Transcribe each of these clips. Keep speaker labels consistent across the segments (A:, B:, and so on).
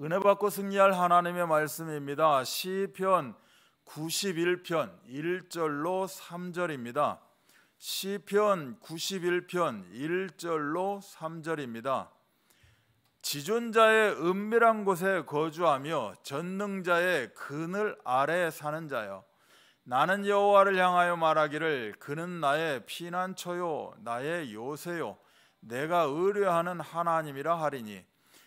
A: 은혜 받고 승리할 하나님의 말씀입니다. 시편 91편 1절로 3절입니다. 시편 91편 1절로 3절입니다. 지존자의 은밀한 곳에 거주하며 전능자의 그늘 아래 사는 자여 나는 여호와를 향하여 말하기를 그는 나의 피난처요 나의 요새요 내가 의뢰하는 하나님이라 하리니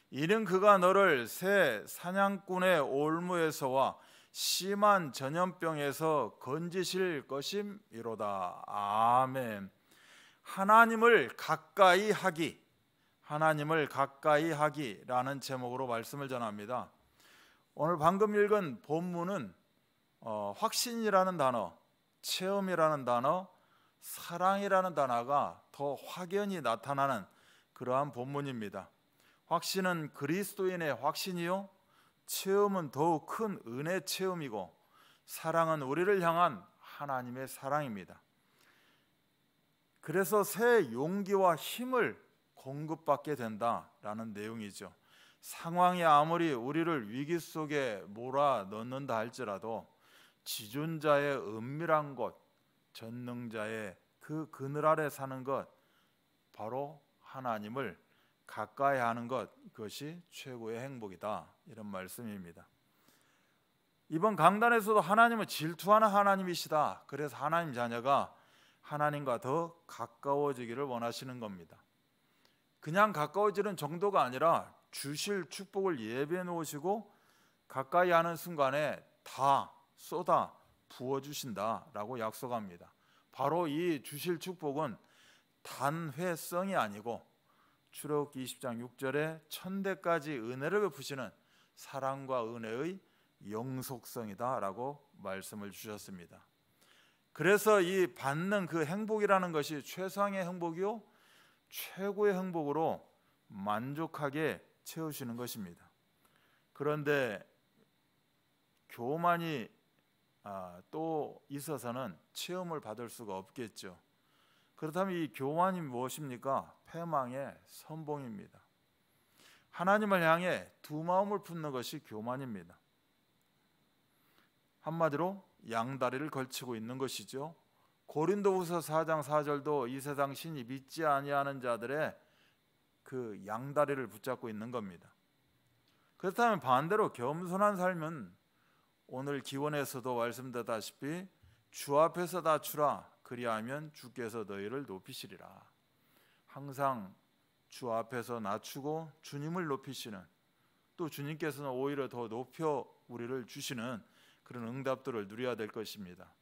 A: 이는 그가 너를 새 사냥꾼의 올무에서와 심한 전염병에서 건지실 것임이로다. 아멘. 하나님을 가까이 하기, 하나님을 가까이 하기라는 제목으로 말씀을 전합니다. 오늘 방금 읽은 본문은 어, 확신이라는 단어, 체험이라는 단어, 사랑이라는 단어가 더 확연히 나타나는 그러한 본문입니다. 확신은 그리스도인의 확신이요 체험은 더욱 큰 은혜 체험이고 사랑은 우리를 향한 하나님의 사랑입니다. 그래서 새 용기와 힘을 공급받게 된다라는 내용이죠. 상황이 아무리 우리를 위기 속에 몰아넣는다 할지라도 지존자의 은밀한 것, 전능자의 그 그늘 아래 사는 것 바로 하나님을 가까이 하는 것 그것이 최고의 행복이다 이런 말씀입니다. 이번 강단에서도 하나님은 질투하는 하나님이시다. 그래서 하나님 자녀가 하나님과 더 가까워지기를 원하시는 겁니다. 그냥 가까워지는 정도가 아니라 주실 축복을 예비해 놓으시고 가까이 하는 순간에 다 쏟아 부어 주신다라고 약속합니다. 바로 이 주실 축복은 단회성이 아니고 출애굽기 20장 6절에 천대까지 은혜를 베푸시는 사랑과 은혜의 영속성이다라고 말씀을 주셨습니다. 그래서 이 받는 그 행복이라는 것이 최상의 행복이요 최고의 행복으로 만족하게 채우시는 것입니다. 그런데 교만이 아, 또 있어서는 체험을 받을 수가 없겠죠. 그렇다면 이교만이 무엇입니까? 패망의 선봉입니다. 하나님을 향해 두 마음을 품는 것이 교만입니다. 한마디로 양다리를 걸치고 있는 것이죠. 고린도후서 4장 4절도 이 세상 신이 믿지 아니하는 자들의 그 양다리를 붙잡고 있는 겁니다. 그렇다면 반대로 겸손한 삶은 오늘 기원에서도 말씀드렸다시피 주 앞에서 다추라 그리하면 주께서 너희를 높이시리라. 항상 주 앞에서 낮추고 주님을 높이시는 또 주님께서는 오히려 더 높여 우리를 주시는 그런 응답들을 누려야 될 것입니다.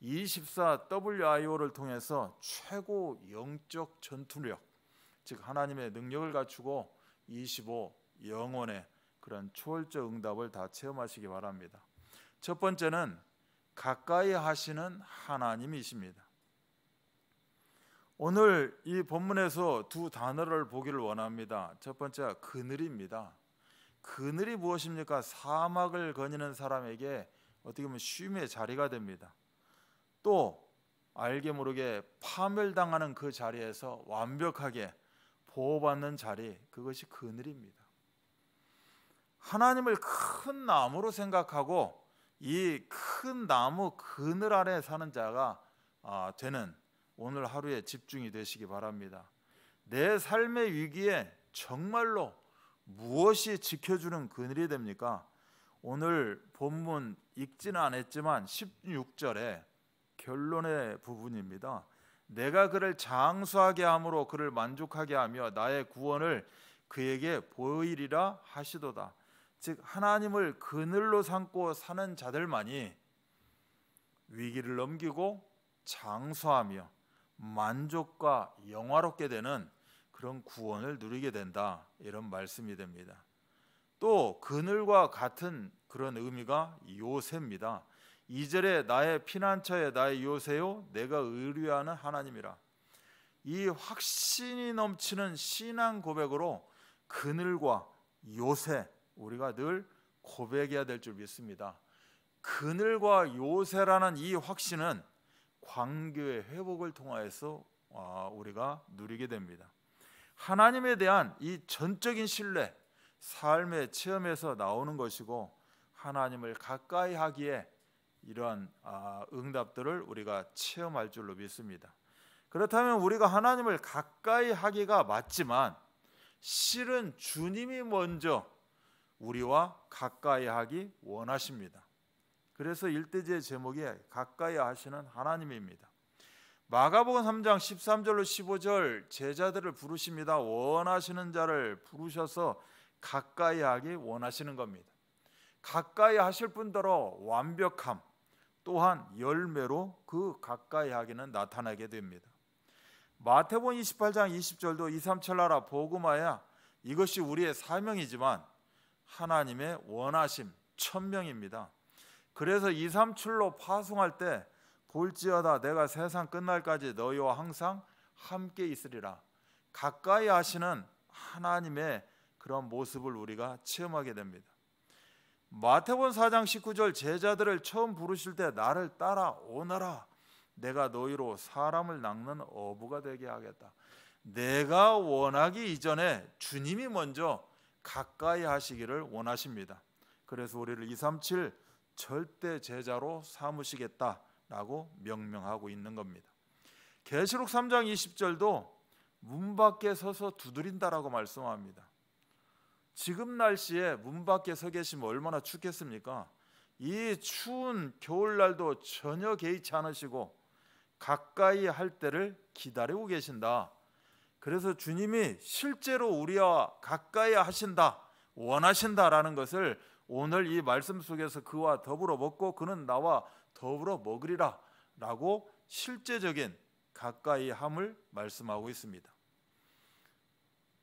A: 24 WIO를 통해서 최고 영적 전투력, 즉 하나님의 능력을 갖추고 25 영혼의 그런 초월적 응답을 다 체험하시기 바랍니다. 첫 번째는 가까이 하시는 하나님이십니다. 오늘 이 본문에서 두 단어를 보기를 원합니다. 첫 번째 그늘입니다. 그늘이 무엇입니까? 사막을 거니는 사람에게 어떻게 보면 쉼의 자리가 됩니다. 또 알게 모르게 파멸당하는 그 자리에서 완벽하게 보호받는 자리 그것이 그늘입니다. 하나님을 큰 나무로 생각하고 이큰 나무 그늘 아래 사는 자가 아, 되는 오늘 하루에 집중이 되시기 바랍니다. 내 삶의 위기에 정말로 무엇이 지켜주는 그늘이 됩니까? 오늘 본문 읽지는 않았지만 16절에 결론의 부분입니다. 내가 그를 장수하게 함으로 그를 만족하게 하며 나의 구원을 그에게 보이리라 하시도다. 즉 하나님을 그늘로 삼고 사는 자들만이 위기를 넘기고 장수하며 만족과 영화롭게 되는 그런 구원을 누리게 된다 이런 말씀이 됩니다. 또 그늘과 같은 그런 의미가 요새입니다. 2절에 나의 피난처에 나의 요새요 내가 의뢰하는 하나님이라. 이 확신이 넘치는 신앙 고백으로 그늘과 요새 우리가 늘 고백해야 될 줄 믿습니다. 그늘과 요새라는 이 확신은 광교의 회복을 통하여서 아, 우리가 누리게 됩니다. 하나님에 대한 이 전적인 신뢰, 삶의 체험에서 나오는 것이고 하나님을 가까이 하기에 이러한 아, 응답들을 우리가 체험할 줄로 믿습니다. 그렇다면 우리가 하나님을 가까이 하기가 맞지만 실은 주님이 먼저 우리와 가까이 하기 원하십니다. 그래서 일대제 제목이 가까이 하시는 하나님입니다. 마가복음 3장 13절로 15절 제자들을 부르십니다. 원하시는 자를 부르셔서 가까이 하기 원하시는 겁니다. 가까이 하실 분더러 완벽함 또한 열매로 그 가까이 하기는 나타나게 됩니다. 마태복음 28장 20절도 이삼천 나라 복음하야 이것이 우리의 사명이지만 하나님의 원하심 천명입니다. 그래서 이삼출로 파송할 때 볼지어다 내가 세상 끝날까지 너희와 항상 함께 있으리라. 가까이 하시는 하나님의 그런 모습을 우리가 체험하게 됩니다. 마태본 4장 19절 제자들을 처음 부르실 때 나를 따라오너라. 내가 너희로 사람을 낚는 어부가 되게 하겠다. 내가 원하기 이전에 주님이 먼저 가까이 하시기를 원하십니다. 그래서 우리를 237 절대 제자로 삼으시겠다라고 명명하고 있는 겁니다. 계시록 3장 20절도 문 밖에 서서 두드린다라고 말씀합니다. 지금 날씨에 문 밖에 서 계시면 얼마나 춥겠습니까? 이 추운 겨울날도 전혀 개의치 않으시고 가까이 할 때를 기다리고 계신다. 그래서 주님이 실제로 우리와 가까이 하신다, 원하신다라는 것을 오늘 이 말씀 속에서 그와 더불어 먹고 그는 나와 더불어 먹으리라 라고 실제적인 가까이 함을 말씀하고 있습니다.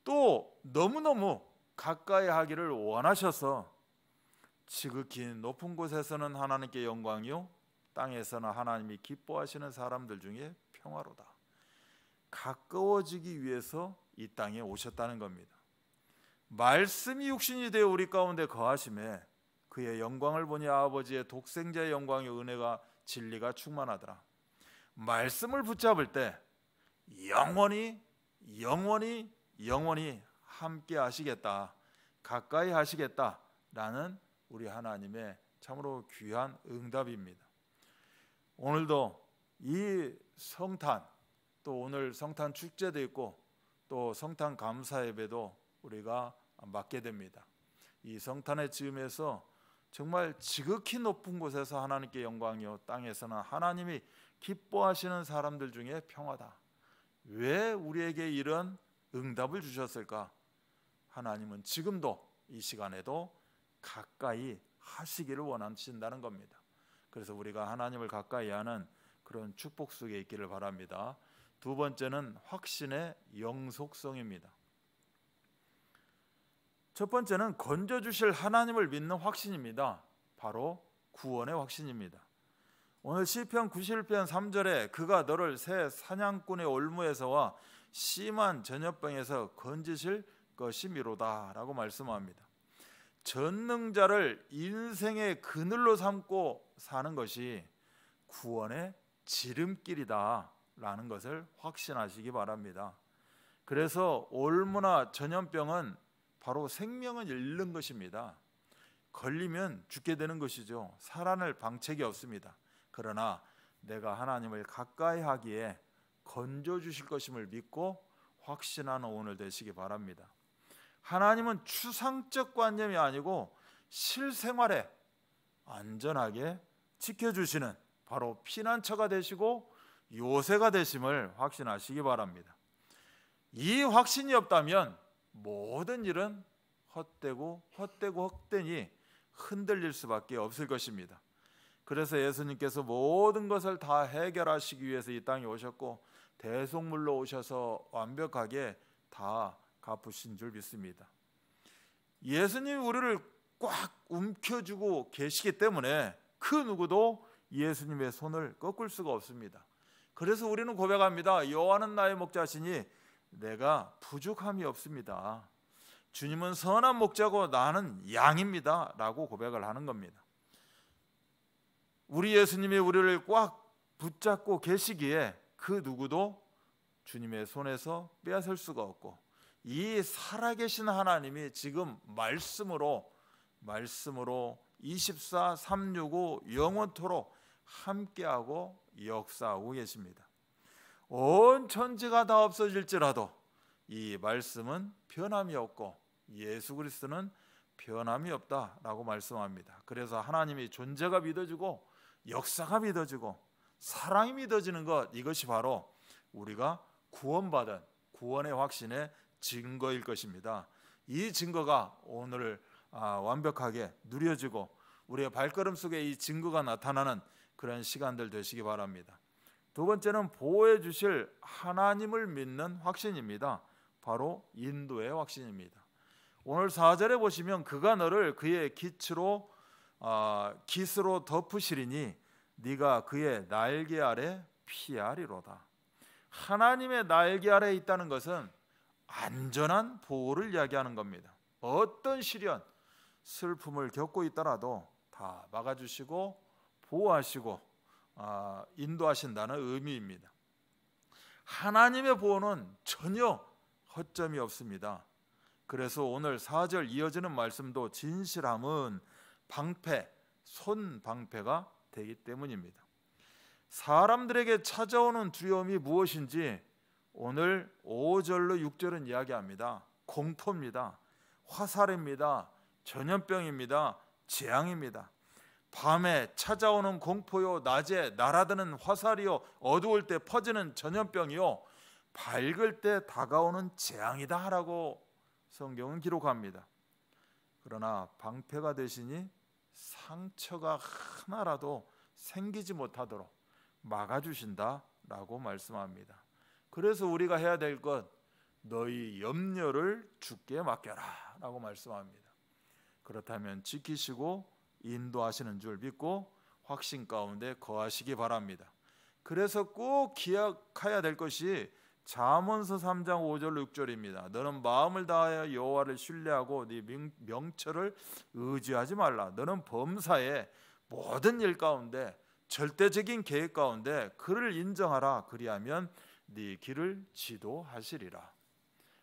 A: 또 너무너무 가까이 하기를 원하셔서 지극히 높은 곳에서는 하나님께 영광이요 땅에서는 하나님이 기뻐하시는 사람들 중에 평화로다. 가까워지기 위해서 이 땅에 오셨다는 겁니다. 말씀이 육신이 되어 우리 가운데 거하심에 그의 영광을 보니 아버지의 독생자의 영광의 은혜가 진리가 충만하더라. 말씀을 붙잡을 때 영원히 영원히 영원히 함께 하시겠다. 가까이 하시겠다라는 우리 하나님의 참으로 귀한 응답입니다. 오늘도 이 성탄 또 오늘 성탄 축제도 있고 또 성탄 감사 예배도 우리가 맡게 됩니다. 이 성탄의 즈음에서 정말 지극히 높은 곳에서 하나님께 영광이요 땅에서는 하나님이 기뻐하시는 사람들 중에 평화다. 왜 우리에게 이런 응답을 주셨을까? 하나님은 지금도 이 시간에도 가까이 하시기를 원하신다는 겁니다. 그래서 우리가 하나님을 가까이 하는 그런 축복 속에 있기를 바랍니다. 두 번째는 확신의 영속성입니다. 첫 번째는 건져 주실 하나님을 믿는 확신입니다. 바로 구원의 확신입니다. 오늘 시편 91편 3절에 그가 너를 새 사냥꾼의 올무에서와 심한 전염병에서 건지실 것이미로다라고 말씀합니다. 전능자를 인생의 그늘로 삼고 사는 것이 구원의 지름길이다. 라는 것을 확신하시기 바랍니다. 그래서 올무나 전염병은 바로 생명을 잃는 것입니다. 걸리면 죽게 되는 것이죠. 살아날 방책이 없습니다. 그러나 내가 하나님을 가까이 하기에 건져 주실 것임을 믿고 확신하는 오늘 되시기 바랍니다. 하나님은 추상적 관념이 아니고 실생활에 안전하게 지켜주시는 바로 피난처가 되시고 요새가 되심을 확신하시기 바랍니다. 이 확신이 없다면 모든 일은 헛되고 헛되고 헛되니 흔들릴 수밖에 없을 것입니다. 그래서 예수님께서 모든 것을 다 해결하시기 위해서 이 땅에 오셨고 대속물로 오셔서 완벽하게 다 갚으신 줄 믿습니다. 예수님 우리를 꽉 움켜주고 계시기 때문에 그 누구도 예수님의 손을 꺾을 수가 없습니다. 그래서 우리는 고백합니다. 여호와는 나의 목자시니 내가 부족함이 없습니다. 주님은 선한 목자고 나는 양입니다라고 고백을 하는 겁니다. 우리 예수님이 우리를 꽉 붙잡고 계시기에 그 누구도 주님의 손에서 빼앗을 수가 없고 이 살아계신 하나님이 지금 말씀으로 말씀으로 24, 365 영원토록 함께하고 역사하고 계십니다. 온 천지가 다 없어질지라도 이 말씀은 변함이 없고 예수 그리스도는 변함이 없다라고 말씀합니다. 그래서 하나님의 존재가 믿어지고 역사가 믿어지고 사랑이 믿어지는 것 이것이 바로 우리가 구원받은 구원의 확신의 증거일 것입니다. 이 증거가 오늘 아, 완벽하게 누려지고 우리의 발걸음 속에 이 증거가 나타나는 그런 시간들 되시기 바랍니다. 두 번째는 보호해 주실 하나님을 믿는 확신입니다. 바로 인도의 확신입니다. 오늘 4절에 보시면 그가 너를 그의 기치로 어, 기스로 덮으시리니 네가 그의 날개 아래 피하리로다. 하나님의 날개 아래 있다는 것은 안전한 보호를 이야기하는 겁니다. 어떤 시련, 슬픔을 겪고 있더라도 다 막아주시고 보호하시고 아, 인도하신다는 의미입니다. 하나님의 보호는 전혀 허점이 없습니다. 그래서 오늘 4절 이어지는 말씀도 진실함은 방패, 손 방패가 되기 때문입니다. 사람들에게 찾아오는 두려움이 무엇인지 오늘 5절로 6절은 이야기합니다. 공포입니다. 화살입니다. 전염병입니다. 재앙입니다. 밤에 찾아오는 공포요 낮에 날아드는 화살이요 어두울 때 퍼지는 전염병이요 밝을 때 다가오는 재앙이다라고 성경은 기록합니다. 그러나 방패가 되시니 상처가 하나라도 생기지 못하도록 막아 주신다라고 말씀합니다. 그래서 우리가 해야 될것 너희 염려를 주께 맡겨라라고 말씀합니다. 그렇다면 지키시고 인도하시는 줄 믿고 확신 가운데 거하시기 바랍니다. 그래서 꼭 기억해야 될 것이 잠언서 3장 5절 6절입니다. 너는 마음을 다하여 여호와를 신뢰하고 네 명, 철을 의지하지 말라. 너는 범사에 모든 일 가운데 절대적인 계획 가운데 그를 인정하라. 그리하면 네 길을 지도하시리라.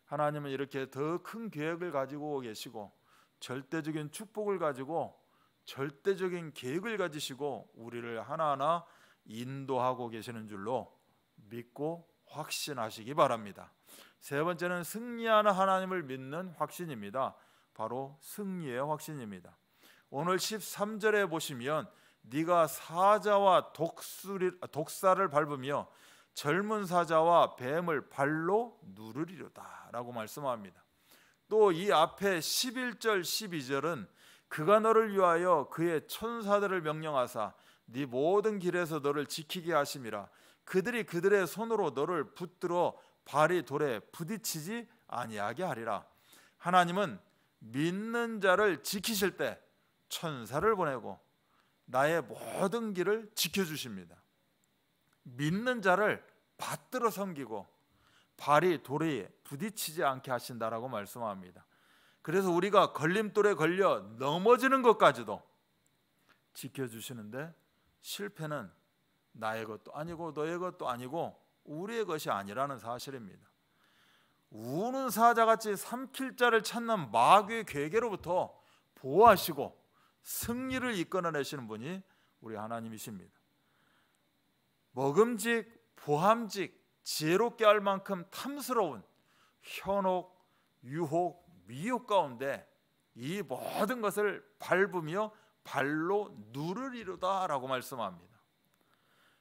A: 하나님은 이렇게 더 큰 계획을 가지고 계시고 절대적인 축복을 가지고 절대적인 계획을 가지시고 우리를 하나하나 인도하고 계시는 줄로 믿고 확신하시기 바랍니다. 세 번째는 승리하는 하나님을 믿는 확신입니다. 바로 승리의 확신입니다. 오늘 13절에 보시면 네가 사자와 독수리, 독사를 밟으며 젊은 사자와 뱀을 발로 누르리로다라고 말씀합니다. 또 이 앞에 11절 12절은 그가 너를 위하여 그의 천사들을 명령하사 네 모든 길에서 너를 지키게 하심이라 그들이 그들의 손으로 너를 붙들어 발이 돌에 부딪히지 아니하게 하리라 하나님은 믿는 자를 지키실 때 천사를 보내고 나의 모든 길을 지켜주십니다 믿는 자를 받들어 섬기고 발이 돌에 부딪히지 않게 하신다라고 말씀합니다 그래서 우리가 걸림돌에 걸려 넘어지는 것까지도 지켜주시는데 실패는 나의 것도 아니고 너의 것도 아니고 우리의 것이 아니라는 사실입니다. 우는 사자같이 삼킬 자를 찾는 마귀의 괴계로부터 보호하시고 승리를 이끌어내시는 분이 우리 하나님이십니다. 먹음직, 보함직, 지혜롭게 할 만큼 탐스러운 현혹, 유혹, 미혹 가운데 이 모든 것을 밟으며 발로 누르리로다라고 말씀합니다.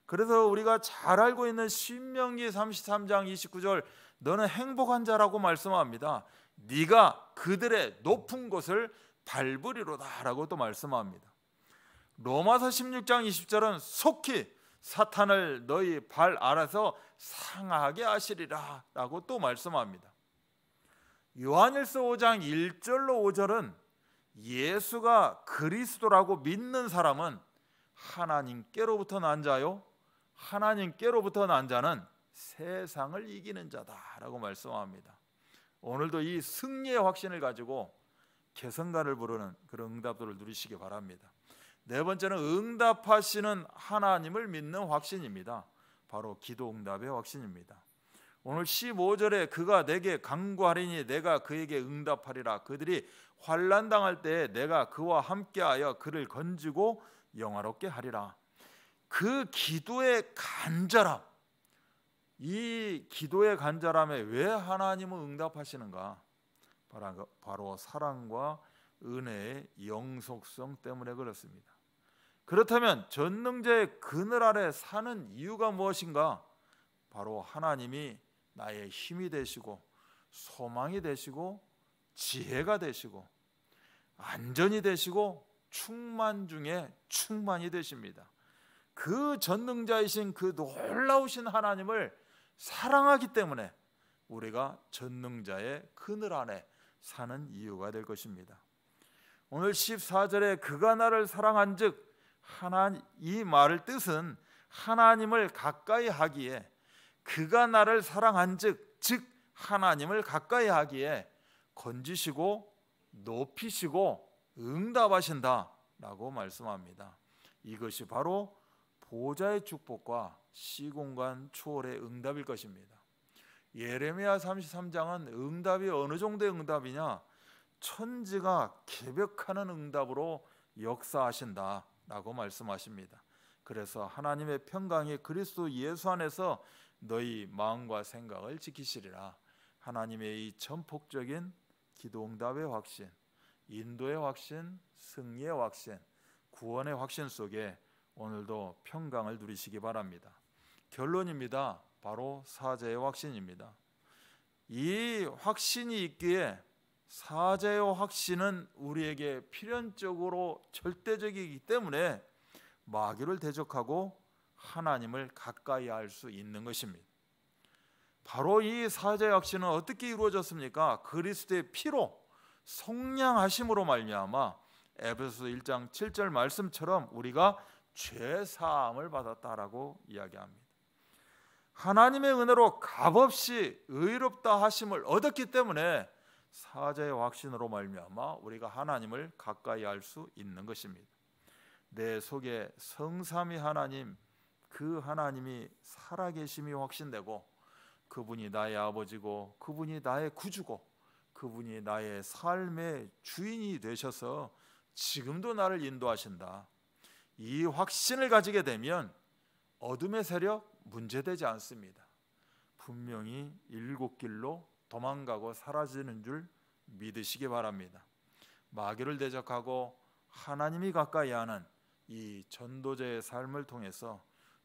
A: 그래서 우리가 잘 알고 있는 신명기 33장 29절 너는 행복한 자라고 말씀합니다. 네가 그들의 높은 곳을 밟으리로다라고 또 말씀합니다. 로마서 16장 20절은 속히 사탄을 너희 발 알아서 상하게 하시리라라고 또 말씀합니다. 요한일서 5장 1절로 5절은 예수가 그리스도라고 믿는 사람은 하나님께로부터 난 자요 하나님께로부터 난 자는 세상을 이기는 자다라고 말씀합니다. 오늘도 이 승리의 확신을 가지고 개성가를 부르는 그런 응답들을 누리시기 바랍니다. 네 번째는 응답하시는 하나님을 믿는 확신입니다. 바로 기도 응답의 확신입니다. 오늘 15절에 그가 내게 강구하리니 내가 그에게 응답하리라 그들이 환란 당할 때에 내가 그와 함께하여 그를 건지고 영화롭게 하리라 그 기도의 간절함 이 기도의 간절함에 왜 하나님은 응답하시는가 바로 사랑과 은혜의 영속성 때문에 그렇습니다 그렇다면 전능자의 그늘 아래 사는 이유가 무엇인가 바로 하나님이 나의 힘이 되시고 소망이 되시고 지혜가 되시고 안전이 되시고 충만 중에 충만이 되십니다. 그 전능자이신 그 놀라우신 하나님을 사랑하기 때문에 우리가 전능자의 그늘 안에 사는 이유가 될 것입니다. 오늘 14절에 그가 나를 사랑한즉 하나 이 말을 뜻은 하나님을 가까이 하기에 그가 나를 사랑한즉 즉 하나님을 가까이 하기에 건지시고 높이시고 응답하신다라고 말씀합니다. 이것이 바로 보좌의 축복과 시공간 초월의 응답일 것입니다. 예레미야 33장은 응답이 어느 정도의 응답이냐? 천지가 개벽하는 응답으로 역사하신다라고 말씀하십니다. 그래서 하나님의 평강이 그리스도 예수 안에서 너희 마음과 생각을 지키시리라. 하나님의 이 전폭적인 기도 응답의 확신, 인도의 확신, 승리의 확신, 구원의 확신 속에 오늘도 평강을 누리시기 바랍니다. 결론입니다. 바로 사제의 확신입니다. 이 확신이 있기에 사제의 확신은 우리에게 필연적으로 절대적이기 때문에 마귀를 대적하고 하나님을 가까이 할수 있는 것입니다. 바로 이 사제 약신은 어떻게 이루어졌습니까? 그리스도의 피로 성량하심으로 말미암아 에베소 1장 7절 말씀처럼 우리가 죄 사함을 받았다라고 이야기합니다. 하나님의 은혜로 값없이 의롭다 하심을 얻었기 때문에 사자의 확신으로 말미암아 우리가 하나님을 가까이 할수 있는 것입니다. 내 속에 성삼위 하나님 그 하나님이 살아계심이 확신되고 그분이 나의 아버지고 그분이 나의 구주고 그분이 나의 삶의 주인이 되셔서 지금도 나를 인도하신다. 이 확신을 가지게 되면 어둠의 세력 문제되지 않습니다. 분명히 일곱 길로 도망가고 사라지는 줄 믿으시기 바랍니다. 마귀를 대적하고 하나님이 가까이 하는 이 전도자의 삶을 통해서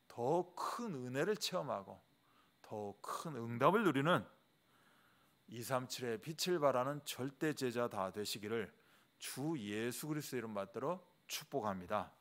A: 더 큰 은혜를 체험하고 더 큰 응답을 누리는 237의 빛을 바라는 절대 제자 다 되시기를 주 예수 그리스도 이름 받들어 축복합니다.